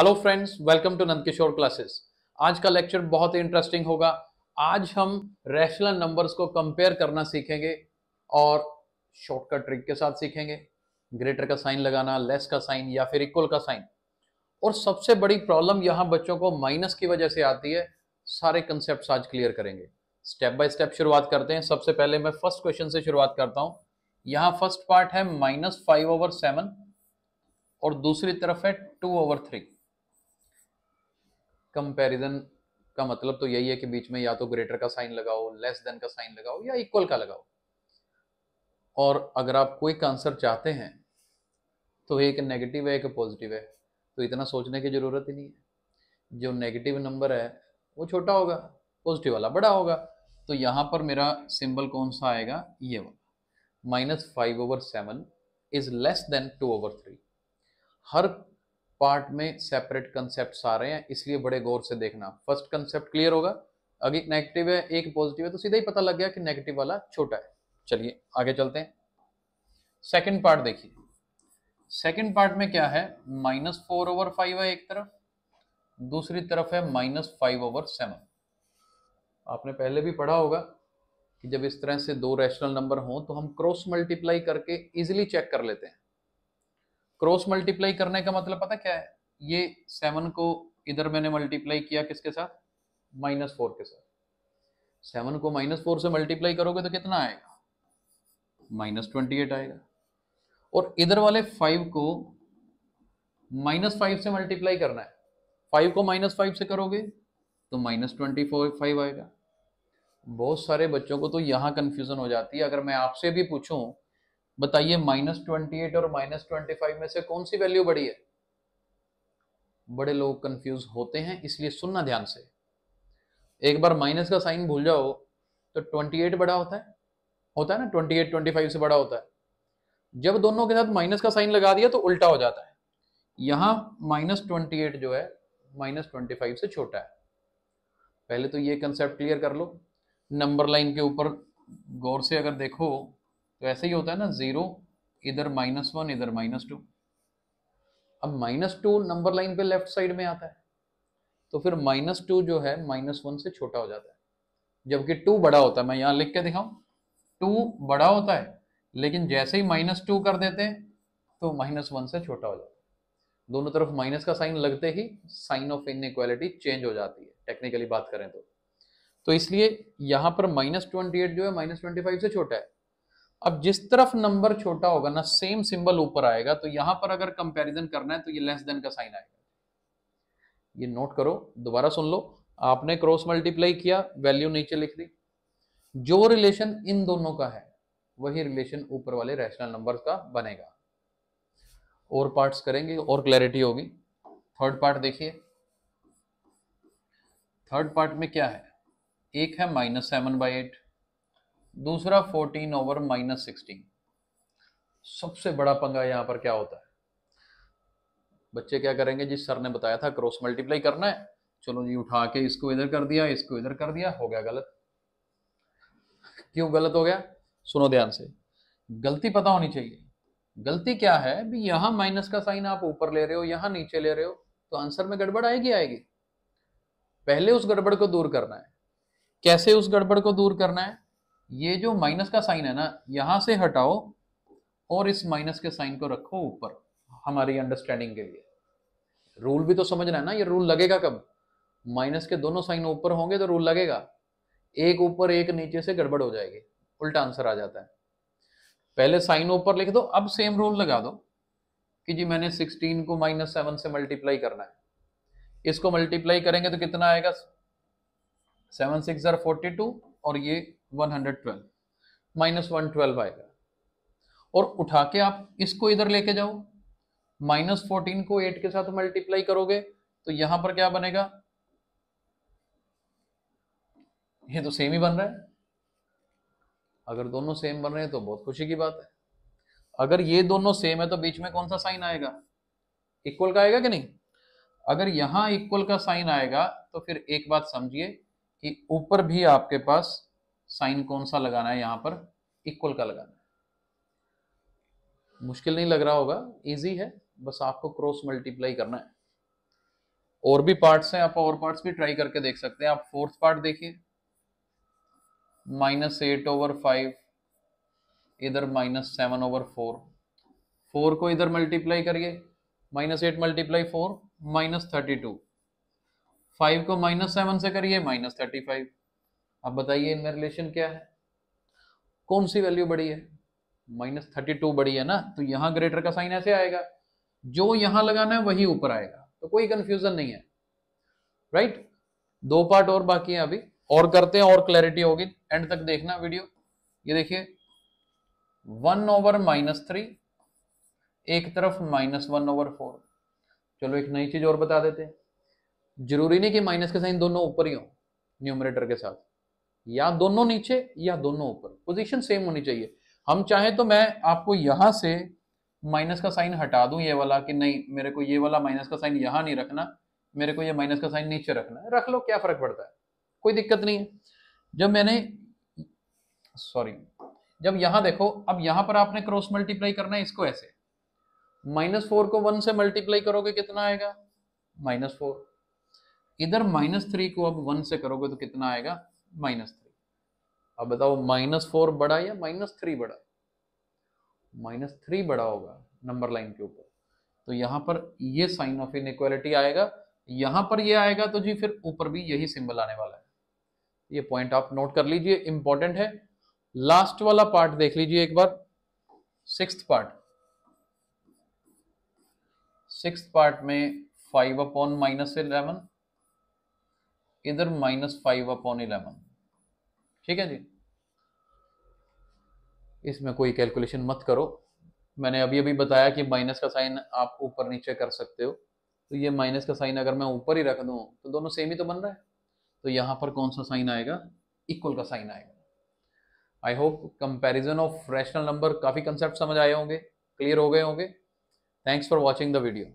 Hello friends welcome to Nandkishore classes आज का lecture बहुत ही इंटरेस्टिंग होगा आज हम रैशनल नंबर्स को कंपेयर करना सीखेंगे और शॉर्टकट ट्रिक के साथ सीखेंगे ग्रेटर का साइन लगाना लेस का साइन या फिर इक्वल का साइन और सबसे बड़ी प्रॉब्लम यहाँ बच्चों को माइनस की वजह से आती है सारे कंसेप्ट आज क्लियर करेंगे स्टेप बाय स्टेप शुरुआत करते हैं सबसे पहले मैं फर्स्ट क्वेश्चन से शुरुआत करता हूँ यहाँ फर्स्ट पार्ट है माइनस फाइव ओवर सेवन और दूसरी तरफ है टू ओवर थ्री कंपैरिजन का मतलब तो यही है कि बीच में या तो ग्रेटर का साइन लगाओ लेस देन का साइन लगाओ या इक्वल का लगाओ और अगर आप कोई आंसर चाहते हैं तो एक नेगेटिव है एक पॉजिटिव है तो इतना सोचने की ज़रूरत ही नहीं है जो नेगेटिव नंबर है वो छोटा होगा पॉजिटिव वाला बड़ा होगा तो यहाँ पर मेरा सिंबल कौन सा आएगा ये वाला minus five over seven is less than two over three हर पार्ट में सेपरेट कंसेप्ट आ रहे हैं इसलिए बड़े गौर से देखना फर्स्ट कंसेप्ट क्लियर होगा अगर नेगेटिव है एक पॉजिटिव है तो सीधा ही पता लग गया कि नेगेटिव वाला छोटा है चलिए आगे चलते हैं सेकेंड पार्ट देखिए सेकेंड पार्ट में क्या है माइनस फोर ओवर फाइव है एक तरफ दूसरी तरफ है माइनस फाइव ओवर सेवन आपने पहले भी पढ़ा होगा कि जब इस तरह से दो रैशनल नंबर हों तो हम क्रॉस मल्टीप्लाई करके इजिली चेक कर लेते हैं क्रॉस मल्टीप्लाई करने का मतलब पता क्या है ये सेवन को इधर मैंने मल्टीप्लाई किया किसके साथ माइनस फोर के साथ सेवन को माइनस फोर से मल्टीप्लाई करोगे तो कितना आएगा माइनस ट्वेंटी एट आएगा और इधर वाले फाइव को माइनस फाइव से मल्टीप्लाई करना है फाइव को माइनस फाइव से करोगे तो माइनस ट्वेंटी फोर फाइव आएगा बहुत सारे बच्चों को तो यहां कंफ्यूजन हो जाती है अगर मैं आपसे भी पूछूं बताइए माइनस ट्वेंटी एट और माइनस ट्वेंटी फाइव में से कौन सी वैल्यू बड़ी है बड़े लोग कंफ्यूज होते हैं इसलिए सुनना ध्यान से एक बार माइनस का साइन भूल जाओ तो ट्वेंटी एट बड़ा होता है होता है ना ट्वेंटी एट ट्वेंटी फाइव से बड़ा होता है जब दोनों के साथ माइनस का साइन लगा दिया तो उल्टा हो जाता है यहां माइनस ट्वेंटी एट जो है माइनस ट्वेंटी फाइव से छोटा है पहले तो ये कंसेप्ट क्लियर कर लो नंबर लाइन के ऊपर गौर से अगर देखो तो ऐसे ही होता है ना ज़ीरो इधर माइनस वन इधर माइनस टू अब माइनस टू नंबर लाइन पे लेफ्ट साइड में आता है तो फिर माइनस टू जो है माइनस वन से छोटा हो जाता है जबकि टू बड़ा होता है मैं यहाँ लिख के दिखाऊं टू बड़ा होता है लेकिन जैसे ही माइनस टू कर देते हैं तो माइनस वन से छोटा हो जाता है दोनों तरफ माइनस का साइन लगते ही साइन ऑफ इनक्वालिटी चेंज हो जाती है टेक्निकली बात करें तो तो इसलिए यहां पर माइनस ट्वेंटी एट जो है माइनस ट्वेंटी फाइव से छोटा है अब जिस तरफ नंबर छोटा होगा ना सेम सिंबल ऊपर आएगा तो यहां पर अगर कंपैरिजन करना है तो ये लेस देन का साइन आएगा ये नोट करो दोबारा सुन लो आपने क्रॉस मल्टीप्लाई किया वैल्यू नीचे लिख दी जो रिलेशन इन दोनों का है वही रिलेशन ऊपर वाले रैशनल नंबर का बनेगा और पार्ट्स करेंगे और क्लैरिटी होगी थर्ड पार्ट देखिए थर्ड पार्ट में क्या है एक है माइनस सेवन बाई एट दूसरा 14 ओवर माइनस सिक्सटीन सबसे बड़ा पंगा यहां पर क्या होता है बच्चे क्या करेंगे जिस सर ने बताया था क्रॉस मल्टीप्लाई करना है चलो जी उठा के इसको इधर कर दिया इसको इधर कर दिया हो गया गलत क्यों गलत हो गया सुनो ध्यान से गलती पता होनी चाहिए गलती क्या है भी यहां माइनस का साइन आप ऊपर ले रहे हो यहां नीचे ले रहे हो तो आंसर में गड़बड़ आएगी आएगी पहले उस गड़बड़ को दूर करना है कैसे उस गड़बड़ को दूर करना है ये जो माइनस का साइन है ना यहां से हटाओ और इस माइनस के साइन को रखो ऊपर हमारी अंडरस्टैंडिंग के लिए रूल भी तो समझना है ना ये रूल लगेगा कब माइनस के दोनों साइन ऊपर होंगे तो रूल लगेगा एक ऊपर एक नीचे से गड़बड़ हो जाएगी उल्टा आंसर आ जाता है पहले साइन ऊपर लिख दो अब सेम रूल लगा दो कि जी मैंने 16 को माइनस सेवन से मल्टीप्लाई करना है इसको मल्टीप्लाई करेंगे तो कितना आएगा सेवन सिक्स फोर्टी टू और ये 112 माइनस वन आएगा और उठा के आप इसको इधर लेके जाओ माइनस फोर्टीन को एट के साथ मल्टीप्लाई करोगे तो यहां पर क्या बनेगा ये तो सेम ही बन रहा है अगर दोनों सेम बन रहे हैं तो बहुत खुशी की बात है अगर ये दोनों सेम है तो बीच में कौन सा साइन आएगा इक्वल का आएगा कि नहीं अगर यहां इक्वल का साइन आएगा तो फिर एक बात समझिए कि ऊपर भी आपके पास साइन कौन सा लगाना है यहां पर इक्वल का लगाना है मुश्किल नहीं लग रहा होगा इजी है बस आपको क्रॉस मल्टीप्लाई करना है और भी पार्ट्स हैं आप और पार्ट्स भी ट्राई करके देख सकते हैं आप फोर्थ पार्ट देखिए माइनस एट ओवर फाइव इधर minus seven over four four को इधर मल्टीप्लाई करिए minus eight multiply four minus thirty two five को माइनस सेवन से करिए माइनस थर्टी फाइव अब बताइए इनमें रिलेशन क्या है कौन सी वैल्यू बड़ी है माइनस थर्टी टू बड़ी है ना तो यहाँ ग्रेटर का साइन ऐसे आएगा जो यहाँ लगाना है वही ऊपर आएगा तो कोई कंफ्यूजन नहीं है राइट right? दो पार्ट और बाकी है अभी और करते हैं और क्लैरिटी होगी एंड तक देखना वीडियो ये देखिए वन ओवर माइनस थ्री एक तरफ माइनस वन ओवर फोर चलो एक नई चीज और बता देते हैं जरूरी नहीं कि माइनस के साइन दोनों ऊपर ही हो न्यूमरेटर के साथ या दोनों नीचे या दोनों ऊपर पोजीशन सेम होनी चाहिए हम चाहे तो मैं आपको यहां से माइनस का साइन हटा दूं ये वाला कि नहीं मेरे को ये वाला माइनस का साइन यहां नहीं रखना मेरे को ये माइनस का साइन नीचे रखना है रख लो क्या फर्क पड़ता है कोई दिक्कत नहीं है जब मैंने सॉरी जब यहां देखो अब यहां पर आपने क्रॉस मल्टीप्लाई करना है इसको ऐसे माइनस फोर को वन से मल्टीप्लाई करोगे कितना आएगा माइनस फोर इधर माइनस थ्री को अब वन से करोगे तो कितना आएगा माइनस थ्री अब बताओ माइनस फोर बड़ा या माइनस थ्री बड़ा माइनस थ्री बड़ा होगा नंबर लाइन के ऊपर तो यहां पर ये साइन ऑफ इनक्वालिटी आएगा यहां पर ये आएगा तो जी फिर ऊपर भी यही सिंबल आने वाला है ये पॉइंट आप नोट कर लीजिए इंपॉर्टेंट है लास्ट वाला पार्ट देख लीजिए एक बार सिक्स पार्ट सिक्स पार्ट में फाइव अपॉन माइनस इलेवन इधर माइनस फाइव अपॉन इलेवन ठीक है जी इसमें कोई कैलकुलेशन मत करो मैंने अभी अभी बताया कि माइनस का साइन आप ऊपर नीचे कर सकते हो तो ये माइनस का साइन अगर मैं ऊपर ही रख दू तो दोनों सेम ही तो बन रहा है तो यहां पर कौन सा साइन आएगा इक्वल का साइन आएगा I hope comparison of rational number काफ़ी कंसेप्ट समझ आए होंगे क्लियर हो गए होंगे thanks for watching the video